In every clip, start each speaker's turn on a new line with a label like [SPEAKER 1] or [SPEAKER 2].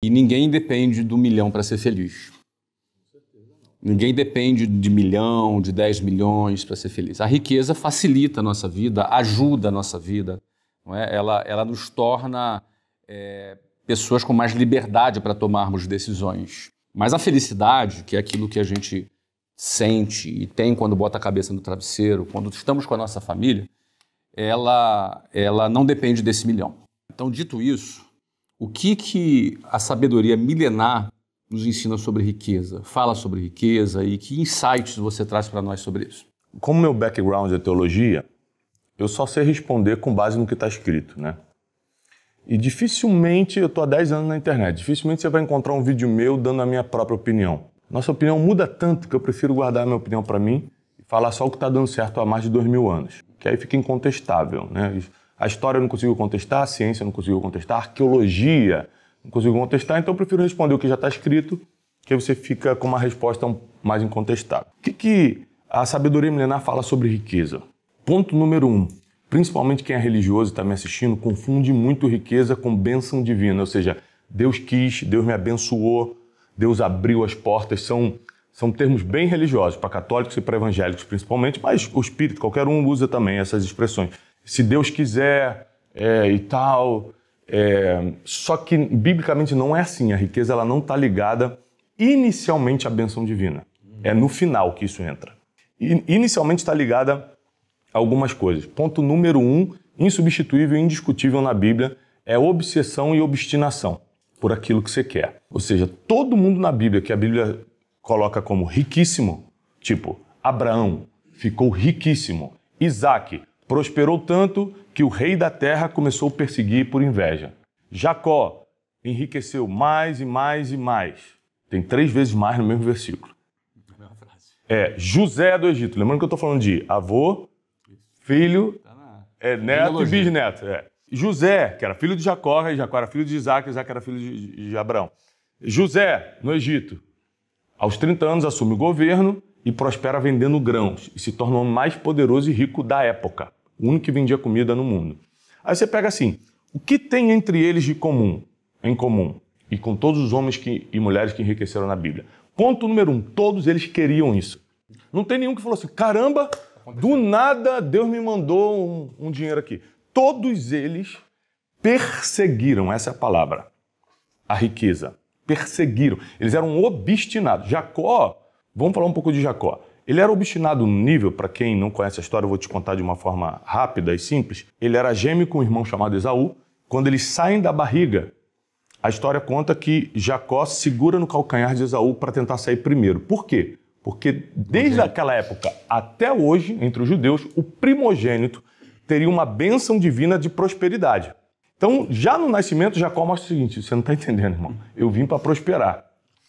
[SPEAKER 1] E ninguém depende do milhão para ser feliz. Ninguém depende de milhão, de 10 milhões para ser feliz. A riqueza facilita a nossa vida, ajuda a nossa vida. É? ela, ela nos torna é, pessoas com mais liberdade para tomarmos decisões. Mas a felicidade, que é aquilo que a gente sente e tem quando bota a cabeça no travesseiro, quando estamos com a nossa família, ela, ela não depende desse milhão. Então, dito isso, o que, que a sabedoria milenar nos ensina sobre riqueza? Fala sobre riqueza e que insights
[SPEAKER 2] você traz para nós sobre isso? Como meu background é teologia, eu só sei responder com base no que está escrito, né? E dificilmente, eu estou há 10 anos na internet, dificilmente você vai encontrar um vídeo meu dando a minha própria opinião. Nossa opinião muda tanto que eu prefiro guardar a minha opinião para mim e falar só o que está dando certo há mais de dois mil anos, que aí fica incontestável, né? A história eu não consigo contestar, a ciência eu não consigo contestar, a arqueologia não consigo contestar, então eu prefiro responder o que já está escrito, que aí você fica com uma resposta mais incontestável. O que, que a sabedoria milenar fala sobre riqueza? Ponto número um. Principalmente quem é religioso e está me assistindo, confunde muito riqueza com bênção divina, ou seja, Deus quis, Deus me abençoou, Deus abriu as portas, são são termos bem religiosos, para católicos e para evangélicos principalmente, mas o espírito, qualquer um usa também essas expressões se Deus quiser é, e tal. É, só que biblicamente não é assim. A riqueza ela não está ligada inicialmente à benção divina. É no final que isso entra. inicialmente está ligada a algumas coisas. Ponto número um, insubstituível e indiscutível na Bíblia, é obsessão e obstinação por aquilo que você quer. Ou seja, todo mundo na Bíblia que a Bíblia coloca como riquíssimo, tipo Abraão ficou riquíssimo, Isaac prosperou tanto que o rei da terra começou a perseguir por inveja. Jacó enriqueceu mais e mais e mais. Tem três vezes mais no mesmo versículo. É José do Egito. Lembrando que eu estou falando de avô, filho, é, neto e bisneto. É. José, que era filho de Jacó, e Jacó era filho de Isaac, Isaac era filho de, de Abraão. José, no Egito, aos 30 anos assume o governo e prospera vendendo grãos e se tornou o mais poderoso e rico da época o único que vendia comida no mundo. Aí você pega assim, o que tem entre eles de comum, em comum, e com todos os homens que, e mulheres que enriqueceram na Bíblia? Ponto número um, todos eles queriam isso. Não tem nenhum que falou assim, caramba, do nada Deus me mandou um, um dinheiro aqui. Todos eles perseguiram, essa é a palavra, a riqueza. Perseguiram. Eles eram obstinados. Jacó, vamos falar um pouco de Jacó. Ele era obstinado no nível, para quem não conhece a história, eu vou te contar de uma forma rápida e simples. Ele era gêmeo com um irmão chamado Esaú. Quando eles saem da barriga, a história conta que Jacó segura no calcanhar de Esaú para tentar sair primeiro. Por quê? Porque desde uhum. aquela época até hoje, entre os judeus, o primogênito teria uma bênção divina de prosperidade. Então, já no nascimento, Jacó mostra o seguinte: você não está entendendo, irmão. Eu vim para prosperar.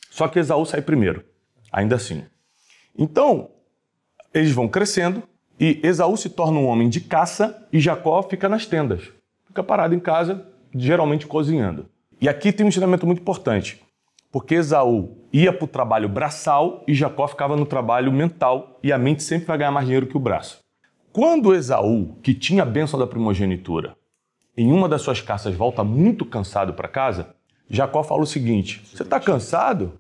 [SPEAKER 2] Só que Esaú sai primeiro, ainda assim. Então, eles vão crescendo e Esaú se torna um homem de caça e Jacó fica nas tendas. Fica parado em casa, geralmente cozinhando. E aqui tem um ensinamento muito importante, porque Esaú ia para o trabalho braçal e Jacó ficava no trabalho mental e a mente sempre vai ganhar mais dinheiro que o braço. Quando Esaú, que tinha a bênção da primogenitura, em uma das suas caças volta muito cansado para casa, Jacó fala o seguinte: Você está cansado?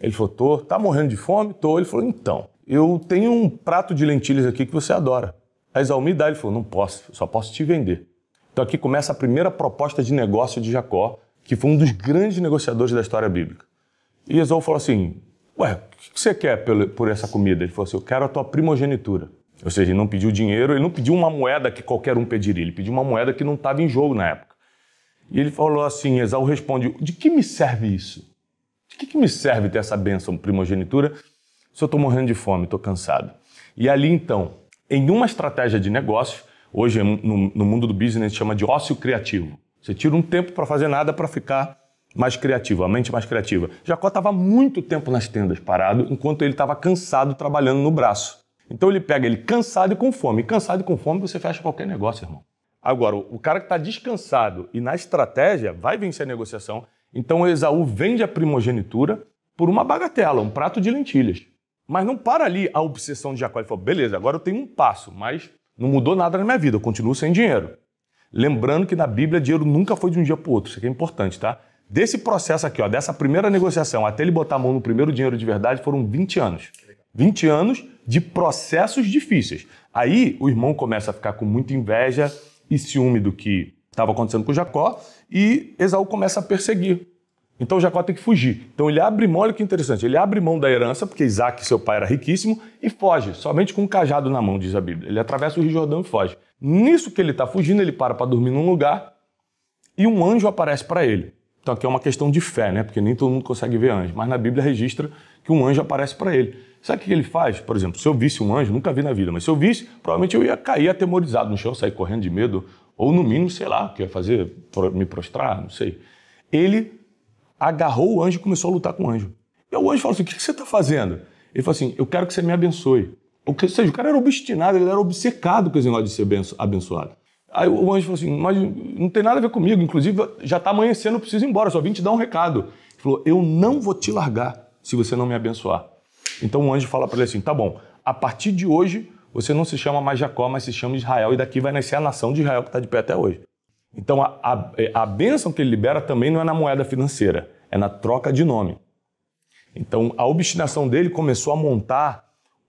[SPEAKER 2] Ele falou, tô. Tá morrendo de fome? Tô. Ele falou, então, eu tenho um prato de lentilhas aqui que você adora. A me dá. Ele falou, não posso, só posso te vender. Então aqui começa a primeira proposta de negócio de Jacó, que foi um dos grandes negociadores da história bíblica. E Esau falou assim, ué, o que você quer por essa comida? Ele falou assim, eu quero a tua primogenitura. Ou seja, ele não pediu dinheiro, ele não pediu uma moeda que qualquer um pediria, ele pediu uma moeda que não estava em jogo na época. E ele falou assim, "Esaú responde, de que me serve isso? O que, que me serve ter essa bênção primogenitura se eu estou morrendo de fome, estou cansado? E ali então, em uma estratégia de negócio, hoje no, no mundo do business chama de ócio criativo. Você tira um tempo para fazer nada para ficar mais criativo, a mente mais criativa. Jacó estava muito tempo nas tendas parado, enquanto ele estava cansado trabalhando no braço. Então ele pega ele cansado e com fome. cansado e com fome você fecha qualquer negócio, irmão. Agora, o cara que está descansado e na estratégia vai vencer a negociação, então Esaú vende a primogenitura por uma bagatela, um prato de lentilhas. Mas não para ali a obsessão de Jacó. Ele falou: beleza, agora eu tenho um passo, mas não mudou nada na minha vida, eu continuo sem dinheiro. Lembrando que na Bíblia dinheiro nunca foi de um dia para o outro, isso aqui é importante, tá? Desse processo aqui, ó, dessa primeira negociação até ele botar a mão no primeiro dinheiro de verdade, foram 20 anos. 20 anos de processos difíceis. Aí o irmão começa a ficar com muita inveja e ciúme do que Estava acontecendo com Jacó e Esaú começa a perseguir. Então Jacó tem que fugir. Então ele abre mão, olha que interessante, ele abre mão da herança, porque Isaac, seu pai, era riquíssimo, e foge, somente com um cajado na mão, diz a Bíblia. Ele atravessa o Rio Jordão e foge. Nisso que ele está fugindo, ele para para dormir num lugar e um anjo aparece para ele. Então aqui é uma questão de fé, né? Porque nem todo mundo consegue ver anjo, mas na Bíblia registra que um anjo aparece para ele. Sabe o que ele faz? Por exemplo, se eu visse um anjo, nunca vi na vida, mas se eu visse, provavelmente eu ia cair atemorizado no chão, sair correndo de medo ou no mínimo, sei lá, quer fazer, me prostrar, não sei. Ele agarrou o anjo e começou a lutar com o anjo. E o anjo falou assim: o que você está fazendo? Ele falou assim: eu quero que você me abençoe. Ou seja, o cara era obstinado, ele era obcecado com esse negócio de ser abençoado. Aí o anjo falou assim: mas não tem nada a ver comigo, inclusive já está amanhecendo, eu preciso ir embora, só vim te dar um recado. Ele falou: eu não vou te largar se você não me abençoar. Então o anjo fala para ele assim: tá bom, a partir de hoje você não se chama mais Jacó, mas se chama Israel, e daqui vai nascer a nação de Israel que está de pé até hoje. Então a, a, é, a bênção que ele libera também não é na moeda financeira, é na troca de nome. Então a obstinação dele começou a montar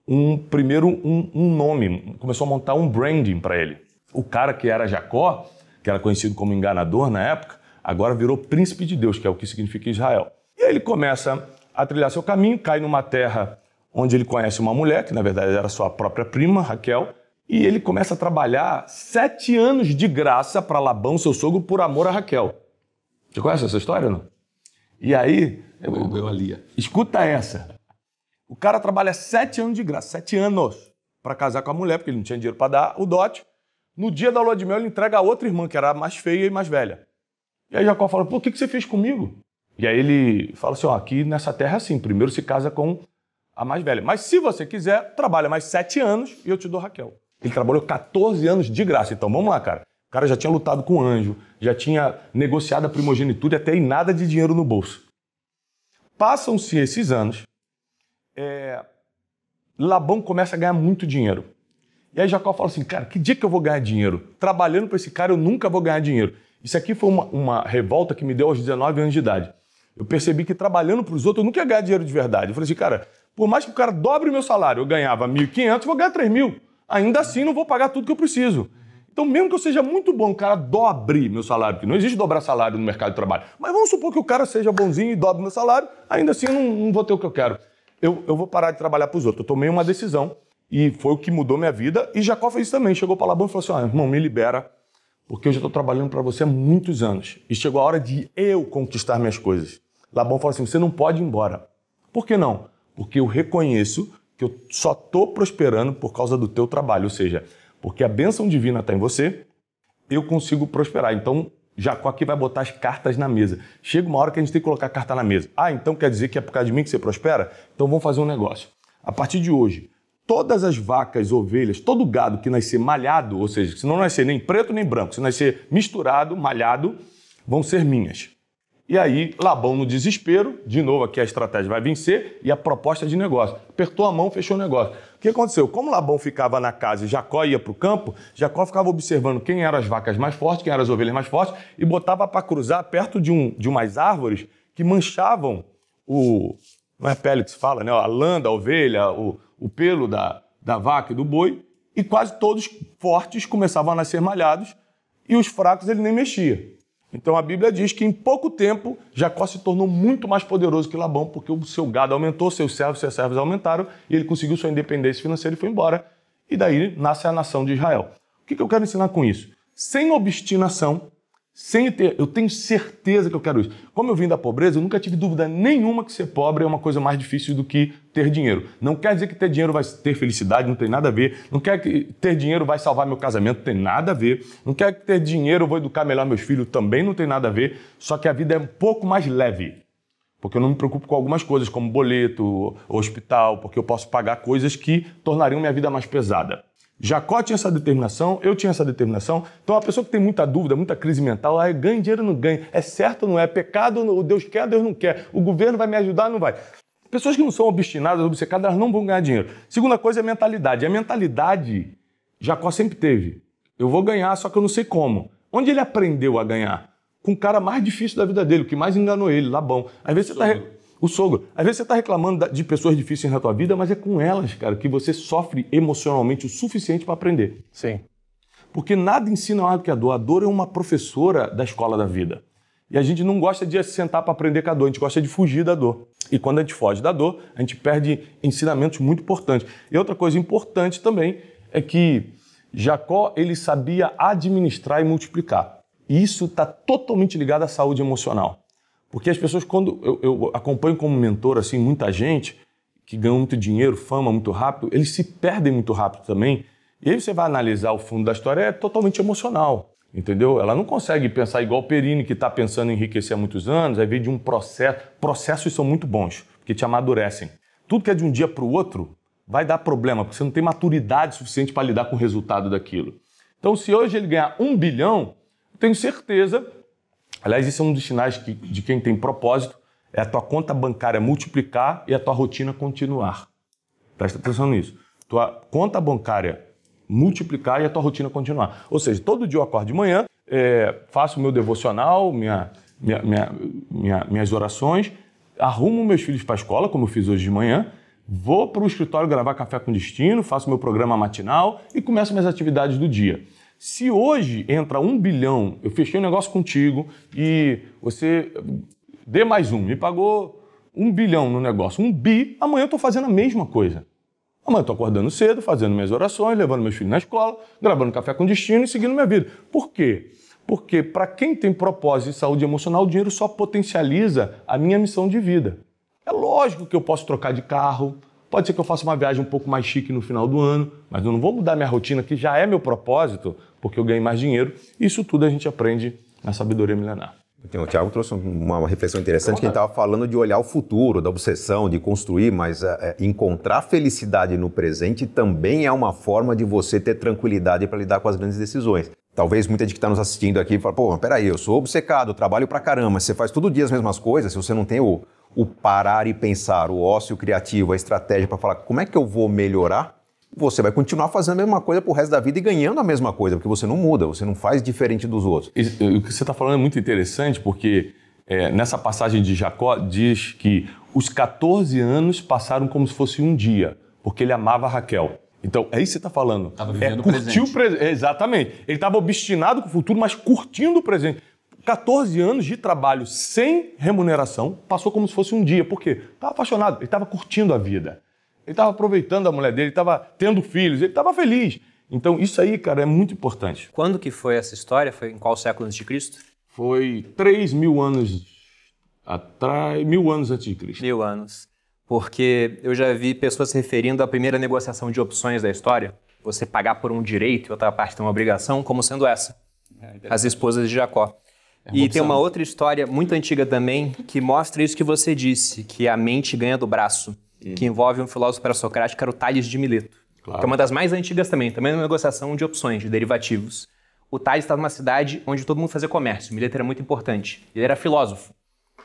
[SPEAKER 2] um primeiro um, um nome, começou a montar um branding para ele. O cara que era Jacó, que era conhecido como enganador na época, agora virou príncipe de Deus, que é o que significa Israel. E aí ele começa a trilhar seu caminho, cai numa terra onde ele conhece uma mulher, que na verdade era sua própria prima, Raquel, e ele começa a trabalhar sete anos de graça para Labão, seu sogro, por amor a Raquel. Você conhece essa história, não? E aí. Eu, eu, eu ali. Escuta essa. O cara trabalha sete anos de graça, sete anos, para casar com a mulher, porque ele não tinha dinheiro para dar o dote. No dia da lua de mel, ele entrega a outra irmã, que era mais feia e mais velha. E aí Jacó fala: Pô, o que, que você fez comigo? E aí ele fala assim: Ó, aqui nessa terra é assim: primeiro se casa com a mais velha. Mas se você quiser, trabalha mais sete anos e eu te dou Raquel. Ele trabalhou 14 anos de graça. Então vamos lá, cara. O cara já tinha lutado com o anjo, já tinha negociado a primogenitura e até e nada de dinheiro no bolso. Passam-se esses anos, é... Labão começa a ganhar muito dinheiro. E aí Jacó fala assim, cara, que dia que eu vou ganhar dinheiro? Trabalhando para esse cara, eu nunca vou ganhar dinheiro. Isso aqui foi uma, uma revolta que me deu aos 19 anos de idade. Eu percebi que trabalhando para os outros eu nunca ia ganhar dinheiro de verdade. Eu falei assim, cara, por mais que o cara dobre o meu salário, eu ganhava 1.500, vou ganhar 3.000. Ainda assim, não vou pagar tudo que eu preciso. Então, mesmo que eu seja muito bom, o cara dobre meu salário, Que não existe dobrar salário no mercado de trabalho. Mas vamos supor que o cara seja bonzinho e dobre meu salário, ainda assim eu não, não vou ter o que eu quero. Eu, eu vou parar de trabalhar para os outros. Eu tomei uma decisão e foi o que mudou minha vida. E Jacó fez isso também. Chegou para Labão e falou assim: ah, irmão, me libera, porque eu já estou trabalhando para você há muitos anos. E chegou a hora de eu conquistar minhas coisas. Labão falou assim: você não pode ir embora. Por que não? porque eu reconheço que eu só estou prosperando por causa do teu trabalho, ou seja, porque a bênção divina está em você, eu consigo prosperar. Então, Jacó aqui vai botar as cartas na mesa. Chega uma hora que a gente tem que colocar a carta na mesa. Ah, então quer dizer que é por causa de mim que você prospera? Então vamos fazer um negócio. A partir de hoje, todas as vacas, ovelhas, todo gado que nascer malhado, ou seja, se não nascer nem preto nem branco, se nascer misturado, malhado, vão ser minhas. E aí, Labão, no desespero, de novo aqui a estratégia vai vencer e a proposta de negócio. Apertou a mão, fechou o negócio. O que aconteceu? Como Labão ficava na casa e Jacó ia para o campo, Jacó ficava observando quem eram as vacas mais fortes, quem eram as ovelhas mais fortes, e botava para cruzar perto de, um, de umas árvores que manchavam o. Não é pele que se fala, né? A lã da ovelha, o, o pelo da, da vaca e do boi, e quase todos fortes começavam a nascer malhados, e os fracos ele nem mexia. Então a Bíblia diz que em pouco tempo Jacó se tornou muito mais poderoso que Labão, porque o seu gado aumentou, seus servos, seus servos aumentaram, e ele conseguiu sua independência financeira e foi embora. E daí nasce a nação de Israel. O que eu quero ensinar com isso? Sem obstinação, sem ter, eu tenho certeza que eu quero isso. Como eu vim da pobreza, eu nunca tive dúvida nenhuma que ser pobre é uma coisa mais difícil do que ter dinheiro. Não quer dizer que ter dinheiro vai ter felicidade, não tem nada a ver. Não quer que ter dinheiro vai salvar meu casamento, não tem nada a ver. Não quer que ter dinheiro eu vou educar melhor meus filhos, também não tem nada a ver. Só que a vida é um pouco mais leve. Porque eu não me preocupo com algumas coisas, como boleto, hospital, porque eu posso pagar coisas que tornariam minha vida mais pesada. Jacó tinha essa determinação, eu tinha essa determinação. Então, a pessoa que tem muita dúvida, muita crise mental, ah, ganha dinheiro ou não ganha? É certo ou não é? é pecado ou Deus quer, Deus não quer? O governo vai me ajudar ou não vai? Pessoas que não são obstinadas, obcecadas, elas não vão ganhar dinheiro. Segunda coisa é a mentalidade. A mentalidade, Jacó sempre teve. Eu vou ganhar, só que eu não sei como. Onde ele aprendeu a ganhar? Com o cara mais difícil da vida dele, o que mais enganou ele, Labão. Às vezes você está o sogro. Às vezes você está reclamando de pessoas difíceis na tua vida, mas é com elas, cara, que você sofre emocionalmente o suficiente para aprender. Sim. Porque nada ensina mais do que a dor. A dor é uma professora da escola da vida. E a gente não gosta de sentar para aprender com a dor, a gente gosta de fugir da dor. E quando a gente foge da dor, a gente perde ensinamentos muito importantes. E outra coisa importante também é que Jacó ele sabia administrar e multiplicar. E isso está totalmente ligado à saúde emocional. Porque as pessoas, quando eu, eu acompanho como mentor assim muita gente que ganha muito dinheiro, fama muito rápido, eles se perdem muito rápido também. E aí você vai analisar o fundo da história, é totalmente emocional, entendeu? Ela não consegue pensar igual o Perini, que está pensando em enriquecer há muitos anos, aí vem de um processo. Processos são muito bons, porque te amadurecem. Tudo que é de um dia para o outro vai dar problema, porque você não tem maturidade suficiente para lidar com o resultado daquilo. Então, se hoje ele ganhar um bilhão, tenho certeza Aliás, isso é um dos sinais que, de quem tem propósito, é a tua conta bancária multiplicar e a tua rotina continuar. Presta atenção nisso. Tua conta bancária multiplicar e a tua rotina continuar. Ou seja, todo dia eu acordo de manhã, é, faço o meu devocional, minha, minha, minha, minha, minhas orações, arrumo meus filhos para a escola, como eu fiz hoje de manhã, vou para o escritório gravar Café com Destino, faço meu programa matinal e começo minhas atividades do dia. Se hoje entra um bilhão, eu fechei um negócio contigo e você dê mais um, me pagou um bilhão no negócio, um bi, amanhã eu estou fazendo a mesma coisa. Amanhã eu estou acordando cedo, fazendo minhas orações, levando meus filhos na escola, gravando café com destino e seguindo minha vida. Por quê? Porque para quem tem propósito de saúde emocional, o dinheiro só potencializa a minha missão de vida. É lógico que eu posso trocar de carro, Pode ser que eu faça uma viagem um pouco mais chique no final do ano, mas eu não vou mudar minha rotina, que já é meu propósito, porque eu ganho mais dinheiro. Isso tudo a gente aprende na sabedoria milenar.
[SPEAKER 3] O Tiago trouxe uma reflexão interessante que gente estava falando de olhar o futuro, da obsessão, de construir, mas é, é, encontrar felicidade no presente também é uma forma de você ter tranquilidade para lidar com as grandes decisões. Talvez muita gente que está nos assistindo aqui fala, pô, peraí, eu sou obcecado, trabalho para caramba, você faz todo dia as mesmas coisas, se você não tem o, o parar e pensar, o ócio criativo, a estratégia para falar como é que eu vou melhorar, você vai continuar fazendo a mesma coisa o resto da vida e ganhando a mesma coisa, porque você não muda, você não faz diferente
[SPEAKER 2] dos outros. O que você está falando é muito interessante, porque é, nessa passagem de Jacó diz que os 14 anos passaram como se fosse um dia, porque ele amava Raquel. Então, é isso que você está falando. Estava vivendo é, o presente. pre... Exatamente. Ele estava obstinado com o futuro, mas curtindo o presente. 14 anos de trabalho sem remuneração, passou como se fosse um dia. Por quê? Estava apaixonado, ele estava curtindo a vida. Ele estava aproveitando a mulher dele, estava tendo filhos, ele estava feliz. Então isso aí, cara, é muito importante. Quando que foi essa
[SPEAKER 3] história? Foi em qual
[SPEAKER 2] século antes de Cristo? Foi 3 mil anos atrás, mil
[SPEAKER 3] anos antes de Cristo. Mil anos. Porque eu já vi pessoas se referindo à primeira negociação de opções da história. Você pagar por um direito e outra parte tem uma obrigação, como sendo essa. É, As esposas de Jacó. É e tem uma outra história muito antiga também que mostra isso que você disse, que a mente ganha do braço, hum. que envolve um filósofo pré-socrático, era o Tales de Mileto. Claro. Que é uma das mais antigas também, também é uma negociação de opções, de derivativos. O Tales estava numa cidade onde todo mundo fazia comércio, Mileto era muito importante. Ele era filósofo.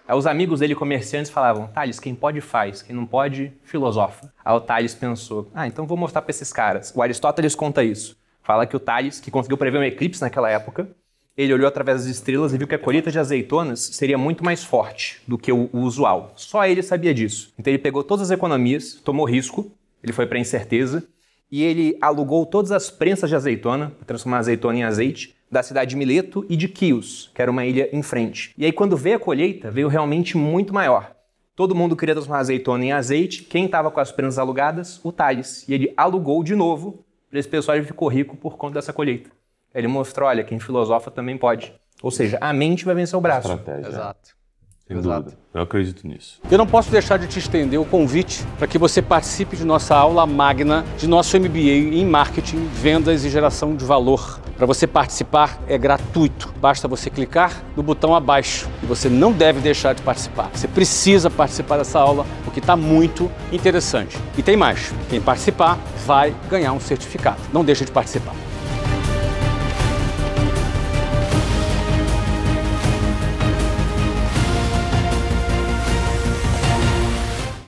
[SPEAKER 3] Aí os amigos dele, comerciantes, falavam: Thales, quem pode faz, quem não pode, filosofa. Aí o Thales pensou: ah, então vou mostrar para esses caras. O Aristóteles conta isso. Fala que o Thales, que conseguiu prever um eclipse naquela época, ele olhou através das estrelas e viu que a colheita de azeitonas seria muito mais forte do que o, usual. Só ele sabia disso. Então ele pegou todas as economias, tomou risco, ele foi para a incerteza e ele alugou todas as prensas de azeitona, para transformar a azeitona em azeite, da cidade de Mileto e de Quios, que era uma ilha em frente. E aí, quando veio a colheita, veio realmente muito maior. Todo mundo queria transformar a azeitona em azeite, quem estava com as prensas alugadas? O Thales. E ele alugou de novo, esse pessoal ficou rico por conta dessa colheita. Ele mostrou, olha, quem filosofa
[SPEAKER 1] também pode. Ou seja, a mente vai vencer o braço. Estratégia. Exato.
[SPEAKER 2] Sem Exato. dúvida. Eu acredito nisso.
[SPEAKER 1] Eu não posso deixar de te estender o convite para que você participe de nossa aula magna de nosso MBA em marketing, vendas e geração de valor. Para você participar é gratuito. Basta você clicar no botão abaixo e você não deve deixar de participar. Você precisa participar dessa aula porque está muito interessante. E tem mais. Quem participar vai ganhar um certificado. Não deixe de participar.